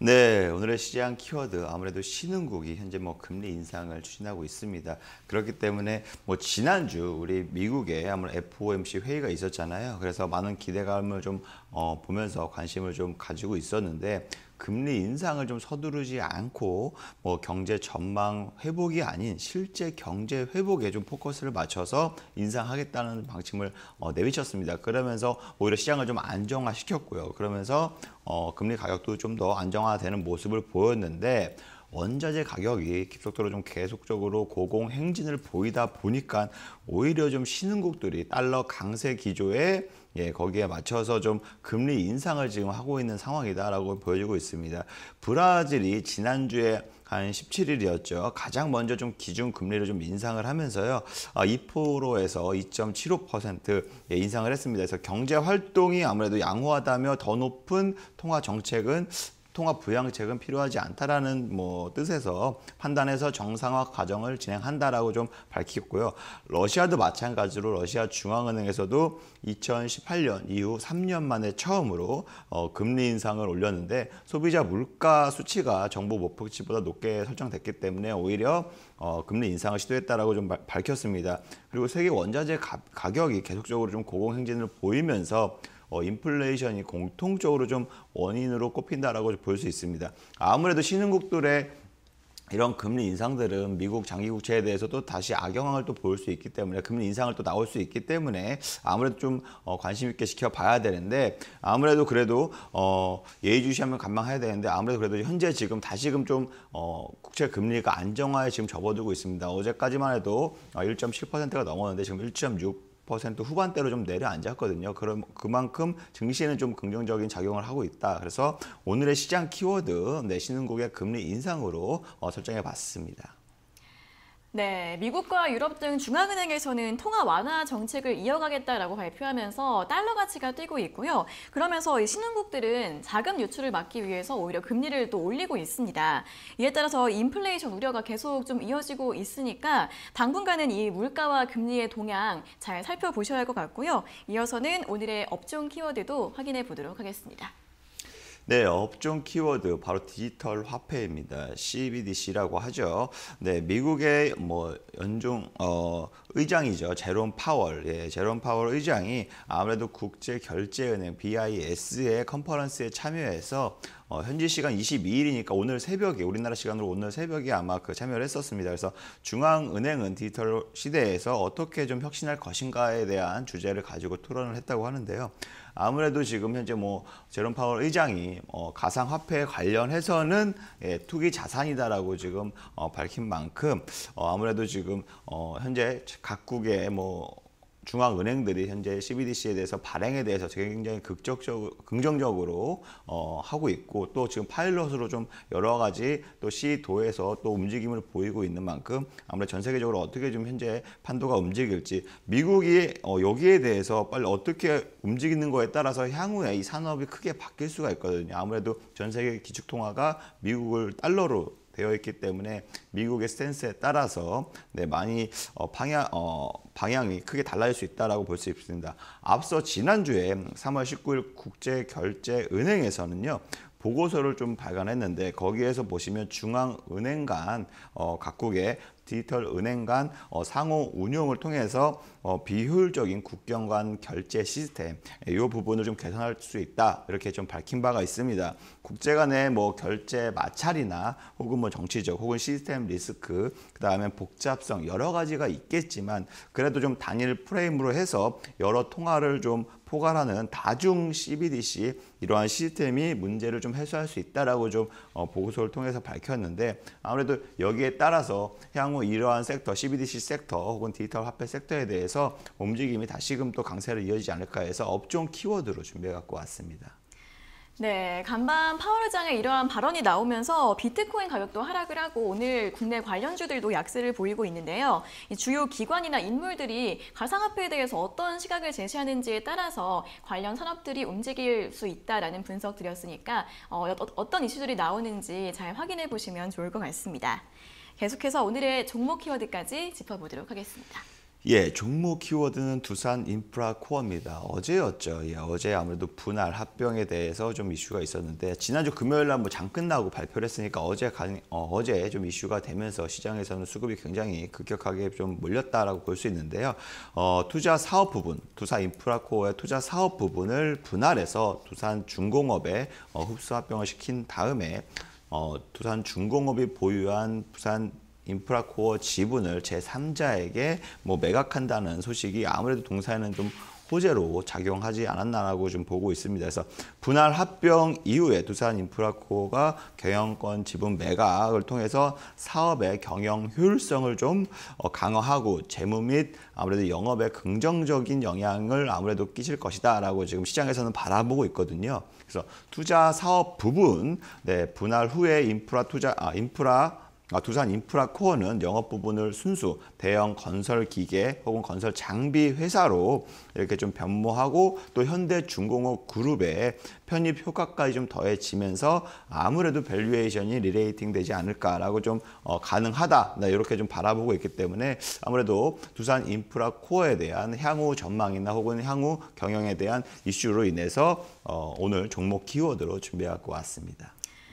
네, 오늘의 시장 키워드 아무래도 신흥국이 현재 뭐 금리 인상을 추진하고 있습니다. 그렇기 때문에 뭐 지난주 우리 미국에 아무래도 FOMC 회의가 있었잖아요. 그래서 많은 기대감을 좀 어, 보면서 관심을 좀 가지고 있었는데 금리 인상을 좀 서두르지 않고 뭐 경제 전망 회복이 아닌 실제 경제 회복에 좀 포커스를 맞춰서 인상하겠다는 방침을 어, 내비쳤습니다. 그러면서 오히려 시장을 좀 안정화시켰고요. 그러면서 어, 금리 가격도 좀 더 안정화되는 모습을 보였는데 원자재 가격이 급속도로 좀 계속적으로 고공 행진을 보이다 보니까 오히려 좀 신흥국들이 달러 강세 기조에 예, 거기에 맞춰서 좀 금리 인상을 지금 하고 있는 상황이다라고 보여지고 있습니다. 브라질이 지난주에 한 17일이었죠. 가장 먼저 좀 기준 금리를 좀 인상을 하면서요. 2%에서 아, 2.75% 예, 인상을 했습니다. 그래서 경제 활동이 아무래도 양호하다며 더 높은 통화 정책은 통합 부양책은 필요하지 않다라는 뭐 뜻에서 판단해서 정상화 과정을 진행한다라고 좀 밝혔고요. 러시아도 마찬가지로 러시아 중앙은행에서도 2018년 이후 3년 만에 처음으로 어, 금리 인상을 올렸는데 소비자 물가 수치가 정부 목표치보다 높게 설정됐기 때문에 오히려 어, 금리 인상을 시도했다라고 좀 밝혔습니다. 그리고 세계 원자재 가, 가격이 계속적으로 좀 고공행진을 보이면서 어, 인플레이션이 공통적으로 좀 원인으로 꼽힌다라고 볼 수 있습니다. 아무래도 신흥국들의 이런 금리 인상들은 미국 장기국채에 대해서도 다시 악영향을 또 볼 수 있기 때문에 금리 인상을 또 나올 수 있기 때문에 아무래도 좀 어, 관심 있게 지켜봐야 되는데 아무래도 그래도 어, 예의주시하면 감망해야 되는데 아무래도 그래도 현재 지금 다시금 좀 어, 국채 금리가 안정화에 지금 접어들고 있습니다. 어제까지만 해도 1.7%가 어, 넘었는데 지금 1.6 퍼센 후반대로 좀 내려앉았거든요. 그럼 그만큼 증시는좀 긍정적인 작용을 하고 있다. 그래서 오늘의 시장 키워드 내신흥국의 금리 인상으로 어, 설정해 봤습니다. 네, 미국과 유럽 등 중앙은행에서는 통화 완화 정책을 이어가겠다라고 발표하면서 달러 가치가 뛰고 있고요. 그러면서 이 신흥국들은 자금 유출을 막기 위해서 오히려 금리를 또 올리고 있습니다. 이에 따라서 인플레이션 우려가 계속 좀 이어지고 있으니까 당분간은 이 물가와 금리의 동향 잘 살펴보셔야 할 것 같고요. 이어서는 오늘의 업종 키워드도 확인해 보도록 하겠습니다. 네, 업종 키워드 바로 디지털 화폐입니다. CBDC라고 하죠. 네, 미국의 뭐 연중 어 의장이죠. 제롬 파월. 예, 제롬 파월 의장이 아무래도 국제 결제은행 BIS의 컨퍼런스에 참여해서 어, 현지 시간 22일이니까 오늘 새벽에 우리나라 시간으로 오늘 새벽에 아마 그 참여를 했었습니다. 그래서 중앙은행은 디지털 시대에서 어떻게 좀 혁신할 것인가에 대한 주제를 가지고 토론을 했다고 하는데요. 아무래도 지금 현재 뭐 제롬 파월 의장이 어, 가상화폐 관련해서는 예, 투기 자산이다라고 지금 어, 밝힌 만큼 어, 아무래도 지금 어, 현재 각국의 뭐 중앙은행들이 현재 CBDC에 대해서 발행에 대해서 굉장히 극적적으로 긍정적으로 어, 하고 있고 또 지금 파일럿으로 좀 여러 가지 또 시도에서 또 움직임을 보이고 있는 만큼 아무래도 전 세계적으로 어떻게 좀 현재 판도가 움직일지 미국이 어, 여기에 대해서 빨리 어떻게 움직이는 거에 따라서 향후에 이 산업이 크게 바뀔 수가 있거든요. 아무래도 전 세계 기축통화가 미국을 달러로 되어 있기 때문에 미국의 스탠스에 따라서 네, 많이 어, 방향, 어, 방향이 크게 달라질 수 있다고 볼 수 있습니다. 앞서 지난주에 3월 19일 국제결제은행에서는요. 보고서를 좀 발간했는데 거기에서 보시면 중앙은행 간 어, 각국의 디지털 은행 간 어, 상호 운용을 통해서 어, 비효율적인 국경 간 결제 시스템 이 예, 부분을 좀 개선할 수 있다 이렇게 좀 밝힌 바가 있습니다. 국제 간의 뭐 결제 마찰이나 혹은 뭐 정치적 혹은 시스템 리스크 그다음에 복잡성 여러 가지가 있겠지만 그래도 좀 단일 프레임으로 해서 여러 통화를 좀 포괄하는 다중 CBDC 이러한 시스템이 문제를 좀 해소할 수 있다라고 좀 어, 보고서를 통해서 밝혔는데 아무래도 여기에 따라서 향 향후 뭐 이러한 섹터, CBDC 섹터 혹은 디지털 화폐 섹터에 대해서 움직임이 다시금 또 강세로 이어지지 않을까 해서 업종 키워드로 준비해 갖고 왔습니다. 네, 간밤 파월 의장의 이러한 발언이 나오면서 비트코인 가격도 하락을 하고 오늘 국내 관련주들도 약세를 보이고 있는데요. 주요 기관이나 인물들이 가상화폐에 대해서 어떤 시각을 제시하는지에 따라서 관련 산업들이 움직일 수 있다라는 분석 드렸으니까 어, 어, 어떤 이슈들이 나오는지 잘 확인해 보시면 좋을 것 같습니다. 계속해서 오늘의 종목 키워드까지 짚어보도록 하겠습니다. 예, 종목 키워드는 두산 인프라 코어입니다. 어제였죠. 예, 어제 아무래도 분할 합병에 대해서 좀 이슈가 있었는데 지난주 금요일 날뭐장 끝나고 발표를 했으니까 어제 간, 어, 어제 좀 이슈가 되면서 시장에서는 수급이 굉장히 급격하게 좀 몰렸다라고 볼 수 있는데요. 어, 투자 사업 부분, 두산 인프라 코어의 투자 사업 부분을 분할해서 두산 중공업에 어, 흡수 합병을 시킨 다음에 어, 두산 중공업이 보유한 부산 인프라코어 지분을 제3자에게 뭐 매각한다는 소식이 아무래도 동사에는 좀 호재로 작용하지 않았나라고 좀 보고 있습니다. 그래서 분할 합병 이후에 두산 인프라코가 경영권 지분 매각을 통해서 사업의 경영 효율성을 좀 어, 강화하고 재무 및 아무래도 영업에 긍정적인 영향을 아무래도 끼칠 것이다라고 지금 시장에서는 바라보고 있거든요. 그래서 투자 사업 부분 네, 분할 후에 인프라 투자 아 인프라 아, 두산 인프라 코어는 영업 부분을 순수 대형 건설 기계 혹은 건설 장비 회사로 이렇게 좀 변모하고 또 현대중공업 그룹의 편입 효과까지 좀 더해지면서 아무래도 밸류에이션이 리레이팅 되지 않을까라고 좀 어, 가능하다 나 이렇게 좀 바라보고 있기 때문에 아무래도 두산 인프라 코어에 대한 향후 전망이나 혹은 향후 경영에 대한 이슈로 인해서 어, 오늘 종목 키워드로 준비하고 왔습니다.